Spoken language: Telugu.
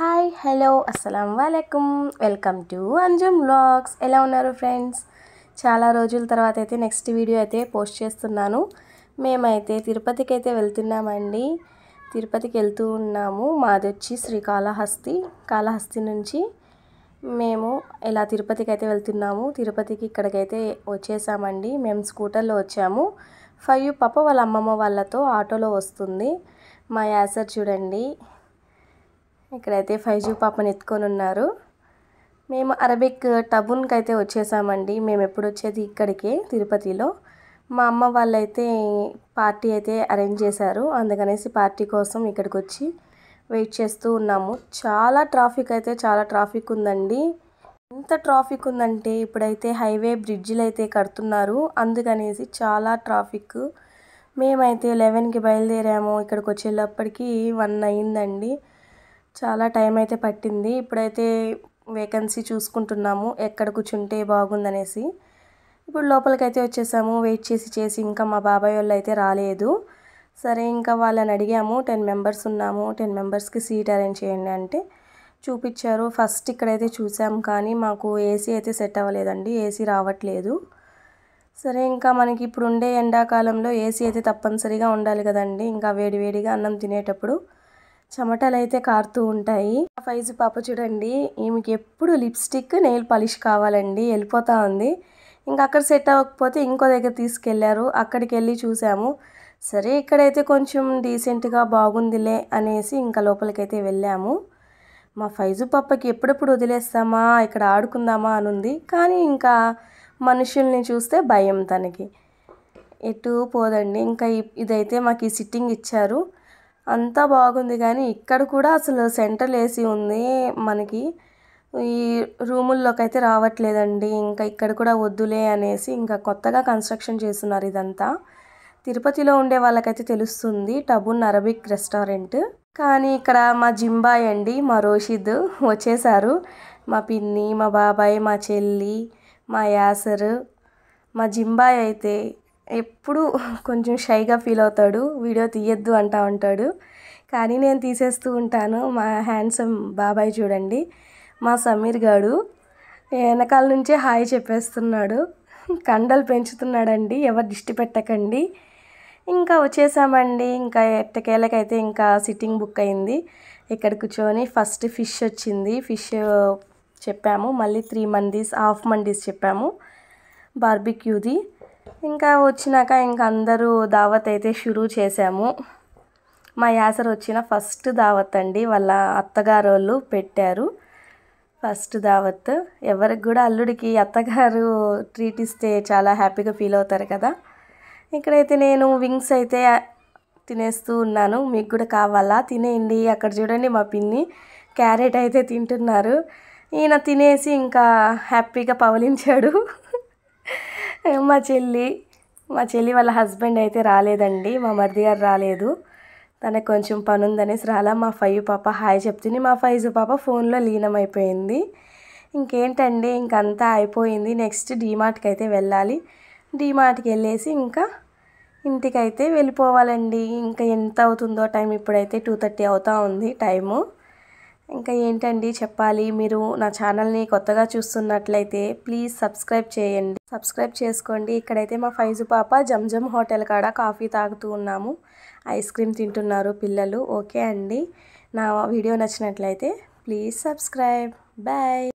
హాయ్ హలో అస్సలం వాలేకం వెల్కమ్ టు అంజుమ్ బ్లాగ్స్ ఎలా ఉన్నారు ఫ్రెండ్స్ చాలా రోజుల తర్వాత అయితే నెక్స్ట్ వీడియో అయితే పోస్ట్ చేస్తున్నాను మేమైతే తిరుపతికి అయితే వెళ్తున్నామండి తిరుపతికి వెళ్తూ ఉన్నాము మాది వచ్చి శ్రీకాళహస్తి కాళహస్తి నుంచి మేము ఇలా తిరుపతికి అయితే వెళ్తున్నాము తిరుపతికి ఇక్కడికైతే వచ్చేసామండి మేము స్కూటర్లో వచ్చాము ఫైవ్ పాప వాళ్ళ అమ్మమ్మ వాళ్ళతో ఆటోలో వస్తుంది మా యాసర్ చూడండి ఇక్కడైతే ఫైవ్ జీ పాపను ఎత్తుకొని ఉన్నారు మేము అరబిక్ టబున్కి అయితే వచ్చేసామండి మేము ఎప్పుడు వచ్చేది ఇక్కడికే తిరుపతిలో మా అమ్మ వాళ్ళైతే పార్టీ అయితే అరేంజ్ చేశారు అందుకనేసి పార్టీ కోసం ఇక్కడికి వచ్చి వెయిట్ చేస్తూ ఉన్నాము చాలా ట్రాఫిక్ అయితే చాలా ట్రాఫిక్ ఉందండి ఎంత ట్రాఫిక్ ఉందంటే ఇప్పుడైతే హైవే బ్రిడ్జిలు అయితే కడుతున్నారు అందుకనేసి చాలా ట్రాఫిక్ మేమైతే లెవెన్కి బయలుదేరాము ఇక్కడికి వచ్చేటప్పటికి వన్ అయిందండి చాలా టైం అయితే పట్టింది ఇప్పుడైతే వేకెన్సీ చూసుకుంటున్నాము ఎక్కడ కూర్చుంటే బాగుందనేసి ఇప్పుడు లోపలికైతే వచ్చేసాము వెయిట్ చేసి చేసి ఇంకా మా బాబాయ్ వాళ్ళు అయితే రాలేదు సరే ఇంకా వాళ్ళని అడిగాము టెన్ మెంబర్స్ ఉన్నాము టెన్ మెంబర్స్కి సీట్ అరేంజ్ చేయండి అంటే చూపించారు ఫస్ట్ ఇక్కడైతే చూసాం కానీ మాకు ఏసీ అయితే సెట్ అవ్వలేదండి ఏసీ రావట్లేదు సరే ఇంకా మనకి ఇప్పుడు ఉండే ఎండాకాలంలో ఏసీ అయితే తప్పనిసరిగా ఉండాలి కదండి ఇంకా వేడివేడిగా అన్నం తినేటప్పుడు చెమటలు అయితే కారుతూ ఉంటాయి ఫైజు పాప చూడండి ఈమెకి ఎప్పుడు లిప్స్టిక్ నెయిల్ పాలిష్ కావాలండి వెళ్ళిపోతూ ఉంది ఇంకా అక్కడ సెట్ అవ్వకపోతే ఇంకో దగ్గర తీసుకెళ్లారు అక్కడికి వెళ్ళి చూసాము సరే ఇక్కడైతే కొంచెం డీసెంట్గా బాగుందిలే అనేసి ఇంకా లోపలికైతే వెళ్ళాము మా ఫైజు పాపకి ఎప్పుడెప్పుడు వదిలేస్తామా ఇక్కడ ఆడుకుందామా అనుంది కానీ ఇంకా మనుషుల్ని చూస్తే భయం తనకి ఎటు పోదండి ఇంకా ఇదైతే మాకు ఈ సిట్టింగ్ ఇచ్చారు అంతా బాగుంది కానీ ఇక్కడ కూడా అసలు సెంట్రల్ ఏసీ ఉంది మనకి ఈ రూముల్లోకి అయితే రావట్లేదండి ఇంకా ఇక్కడ కూడా వద్దులే అనేసి ఇంకా కొత్తగా కన్స్ట్రక్షన్ చేస్తున్నారు ఇదంతా తిరుపతిలో ఉండే వాళ్ళకైతే తెలుస్తుంది టబున్ అరబిక్ రెస్టారెంట్ కానీ ఇక్కడ మా జింబాయ్ అండి మా రోషిద్ వచ్చేసారు మా పిన్ని మా బాబాయ్ మా చెల్లి మా యాసరు మా జింబాయ్ అయితే ఎప్పుడు కొంచెం షైగా ఫీల్ అవుతాడు వీడియో తీయొద్దు అంటూ ఉంటాడు కానీ నేను తీసేస్తూ ఉంటాను మా హ్యాండ్సమ్ బాబాయ్ చూడండి మా సమీర్ గారు వెనకాల నుంచే హాయ్ చెప్పేస్తున్నాడు కండలు పెంచుతున్నాడండి ఎవరు దిష్టి పెట్టకండి ఇంకా వచ్చేసామండి ఇంకా ఎట్టకేళ్ళకైతే ఇంకా సిట్టింగ్ బుక్ అయింది ఇక్కడ కూర్చొని ఫస్ట్ ఫిష్ వచ్చింది ఫిష్ చెప్పాము మళ్ళీ త్రీ మందీస్ హాఫ్ మండీస్ చెప్పాము బార్బిక్యూది ఇంకా వచ్చినాక ఇంక అందరూ దావత్ అయితే షురూ చేశాము మా యాసర్ వచ్చిన ఫస్ట్ దావత్ అండి వాళ్ళ అత్తగారు వాళ్ళు పెట్టారు ఫస్ట్ దావత్ ఎవరికి కూడా అల్లుడికి అత్తగారు ట్రీట్ ఇస్తే చాలా హ్యాపీగా ఫీల్ అవుతారు కదా ఇక్కడైతే నేను వింగ్స్ అయితే తినేస్తూ ఉన్నాను మీకు కూడా కావాలా తినేయండి అక్కడ చూడండి మా పిన్ని క్యారెట్ అయితే తింటున్నారు ఈయన తినేసి ఇంకా హ్యాపీగా పవలించాడు మా చెల్లి మా చెల్లి వాళ్ళ హస్బెండ్ అయితే రాలేదండి మా మరిది గారు రాలేదు తనకు కొంచెం పని ఉందనేసి రాలా మా ఫైవ్ పాప హాయ్ చెప్తుంది మా ఫైజ్ పాప ఫోన్లో లీనమైపోయింది ఇంకేంటండి ఇంకంతా అయిపోయింది నెక్స్ట్ డీమార్ట్కి అయితే వెళ్ళాలి డీమార్ట్కి వెళ్ళేసి ఇంకా ఇంటికైతే వెళ్ళిపోవాలండి ఇంకా ఎంత అవుతుందో టైం ఇప్పుడైతే టూ థర్టీ అవుతూ ఉంది టైము ఇంకా ఏంటండి చెప్పాలి మీరు నా ఛానల్ని కొత్తగా చూస్తున్నట్లయితే ప్లీజ్ సబ్స్క్రైబ్ చేయండి సబ్స్క్రైబ్ చేసుకోండి ఇక్కడైతే మా ఫైజు పాప జంజమ్ హోటల్ కాడ కాఫీ తాగుతూ ఉన్నాము ఐస్ క్రీమ్ తింటున్నారు పిల్లలు ఓకే అండి నా వీడియో నచ్చినట్లయితే ప్లీజ్ సబ్స్క్రైబ్ బాయ్